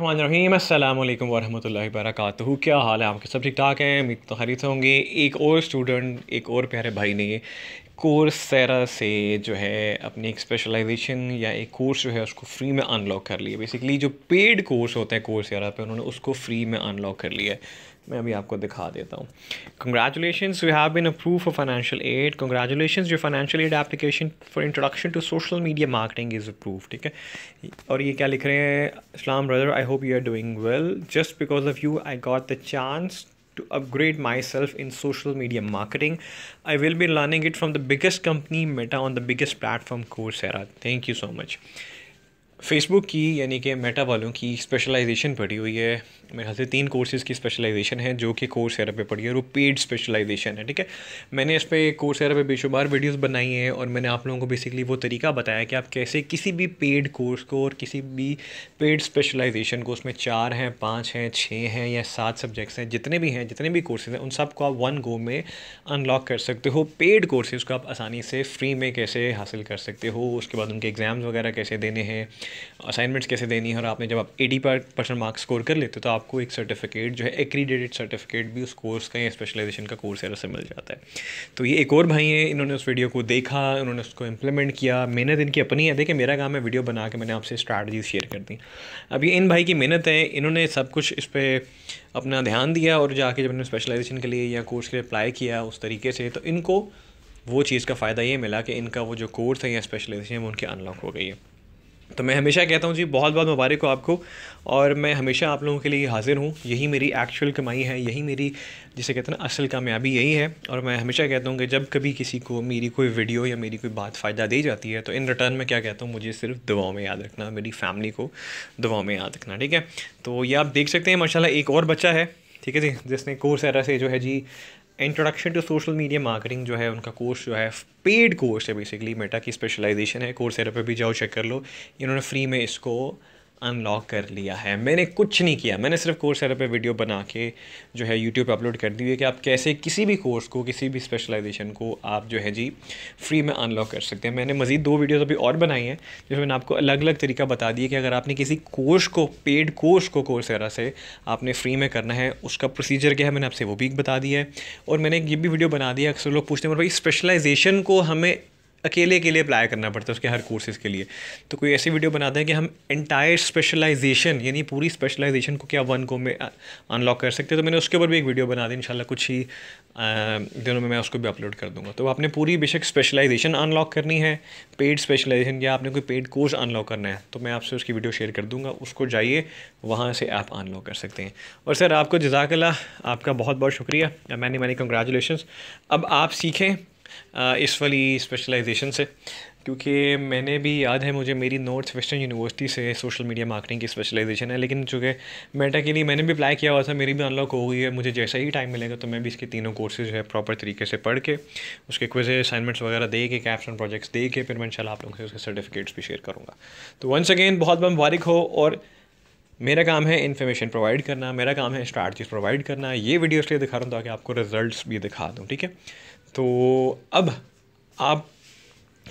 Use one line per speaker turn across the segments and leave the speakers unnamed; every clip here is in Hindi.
रहीम वालेकुम वरहमतुल्लाहि वरक क्या हाल है आपके सब ठीक ठाक हैं उम्मीद तो से होंगे एक और स्टूडेंट एक और प्यारे भाई ने कोर्स सैरा से जो है अपनी एक स्पेशलाइजेशन या एक कोर्स जो है उसको फ्री में अनलॉक कर लिया बेसिकली जो पेड कोर्स होते हैं कोर्स सैरा पे उन्होंने उसको फ्री में अनलॉक कर लिया मैं अभी आपको दिखा देता हूँ congratulation you have been approved for financial aid congratulation जो financial aid application for introduction to social media marketing is approved ठीक है और ये क्या लिख रहे हैं Islam brother I hope you are doing well just because of you I got the chance to upgrade myself in social media marketing. I will be learning it from the biggest company, Meta, on the biggest platform, Coursera. Thank you so much. Facebook की यानी कि मेटा वालों की स्पेशलाइजेशन पड़ी हुई है मेरे ख्याल से तीन कोर्सेज़ की स्पेशलाइजेशन है जो कि कोर्स एरा पे पड़ी है और वो पेड स्पेशलाइजेशन है ठीक है मैंने इस पर कोर्स एरा पे बेशुमार वीडियोस बनाई हैं और मैंने आप लोगों को बेसिकली वो तरीका बताया कि आप कैसे किसी भी पेड कोर्स को और किसी भी पेड स्पेशलाइजेशन को उसमें चार हैं पाँच हैं छः हैं या सात सब्जेक्ट्स हैं जितने भी हैं जितने भी कोर्सेज हैं उन सबको आप वन गो में अनलॉक कर सकते हो पेड कोर्सेज़ को आप आसानी से फ्री में कैसे हासिल कर सकते हो उसके बाद उनके एग्ज़ाम्स वगैरह कैसे देने हैं असाइनमेंट्स कैसे देनी है और आपने जब आप एटी परसेंट मार्क्स स्कोर कर लेते हो तो आपको एक सर्टिफिकेट जो है एक्रीडेटेड सर्टिफिकेट भी उस कोर्स का या स्पेशलाइजेशन का कोर्स है से मिल जाता है तो ये एक और भाई हैं इन्होंने उस वीडियो को देखा उन्होंने उसको इम्प्लीमेंट किया मेहनत इनकी अपनी है देखिए मेरा काम है वीडियो बना के मैंने आपसे स्ट्रैटजीज शेयर कर दी अब ये इन भाई की मेहनत है इन्होंने सब कुछ इस पर अपना ध्यान दिया और जाके जब इन्होंने स्पेशलाइजेशन के लिए या कोर्स के लिए अप्लाई किया उस तरीके से तो इनको वो चीज़ का फ़ायदा ये मिला कि इनका वो जो कोर्स है या स्पेशलाइजेशन है वो उनकी अनलॉक हो गई है तो मैं हमेशा कहता हूँ जी बहुत बहुत मुबारक हो आपको और मैं हमेशा आप लोगों के लिए हाज़िर हूँ यही मेरी एक्चुअल कमाई है यही मेरी जिसे कहते हैं ना असल कामयाबी यही है और मैं हमेशा कहता हूँ कि जब कभी किसी को मेरी कोई वीडियो या मेरी कोई बात फ़ायदा दी जाती है तो इन रिटर्न में क्या कहता हूँ मुझे सिर्फ दुआओं में याद रखना मेरी फैमिली को दुआओं में याद रखना ठीक है तो ये आप देख सकते हैं माशाला एक और बच्चा है ठीक है जी जिसने कोर्स एरा से जो है जी introduction to social media marketing जो है उनका कोर्स जो है पेड कोर्स है बेसिकली मेटा की स्पेशलाइजेशन है कोर्स एरा पर भी जाओ चेक कर लो इन्होंने फ्री में इसको अनलॉक कर लिया है मैंने कुछ नहीं किया मैंने सिर्फ कोर्स एरा पर वीडियो बना के जो है यूट्यूब पर अपलोड कर दी है कि आप कैसे किसी भी कोर्स को किसी भी स्पेशलाइजेशन को आप जो है जी फ्री में अनलॉक कर सकते हैं मैंने मज़ीद दो वीडियोज़ अभी और बनाई हैं जिसमें मैंने आपको अलग अलग तरीका बता दिया कि अगर आपने किसी कोर्स को पेड कोर्स को कोर्स से आपने फ्री में करना है उसका प्रोसीजर क्या है मैंने आपसे वो भी बता दिया है और मैंने एक ये भी वीडियो बना दिया अक्सर लोग पूछते हैं भाई स्पेशलाइजेशन को हमें अकेले के लिए अप्लाई करना पड़ता है उसके हर कोर्सेज़ के लिए तो कोई ऐसी वीडियो बनाते हैं कि हम एंटायर स्पेशलाइजेशन यानी पूरी स्पेशलाइजेशन को क्या वन को में अनलॉक कर सकते हैं तो मैंने उसके ऊपर भी एक वीडियो बना दी इनशाला कुछ ही दिनों में मैं उसको भी अपलोड कर दूंगा तो आपने पूरी बेशक स्पेशलाइजेशन अनलॉक करनी है पेड स्पेशलाइजेशन या आपने कोई पेड कोर्स अनलॉक करना है तो मैं आपसे उसकी वीडियो शेयर कर दूंगा उसको जाइए वहाँ से आप अनलॉक कर सकते हैं और सर आपको जजाकला आपका बहुत बहुत शुक्रिया मैनी मैनी कंग्रेचुलेशन अब आप सीखें इस वाली स्पेशलाइजेशन से क्योंकि मैंने भी याद है मुझे मेरी नॉर्थ वेस्टर्न यूनिवर्सिटी से सोशल मीडिया मार्केटिंग की स्पेशलाइजेशन है लेकिन चूँकि मेटा के लिए मैंने भी अप्लाई किया हुआ था मेरी भी अनलॉक हो गई है मुझे जैसा ही टाइम मिलेगा तो मैं भी इसके तीनों कोर्सेज है प्रॉपर तरीके से पढ़ के उसके क्विज असाइनमेंट्स वगैरह दे के कैप्शन प्रोजेक्ट्स दे के फिर मैं इन आप लोगों से उसके सर्टिफिकेट्स भी शेयर करूँगा तो वंस अगेन बहुत बहुत मुबारक हो और मेरा काम है इन्फॉर्मेशन प्रोवाइड करना मेरा काम है स्ट्रैटीज प्रोवाइड करना ये वीडियो इसलिए दिखा रहा हूँ ताकि आपको रिजल्ट्स भी दिखा दूँ ठीक है तो अब आप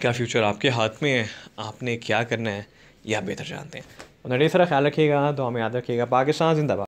क्या फ्यूचर आपके हाथ में है आपने क्या करना है यह आप बेहतर जानते हैं अपना ढेर सारा ख्याल रखिएगा तो हमें याद रखिएगा पाकिस्तान जिंदाबाद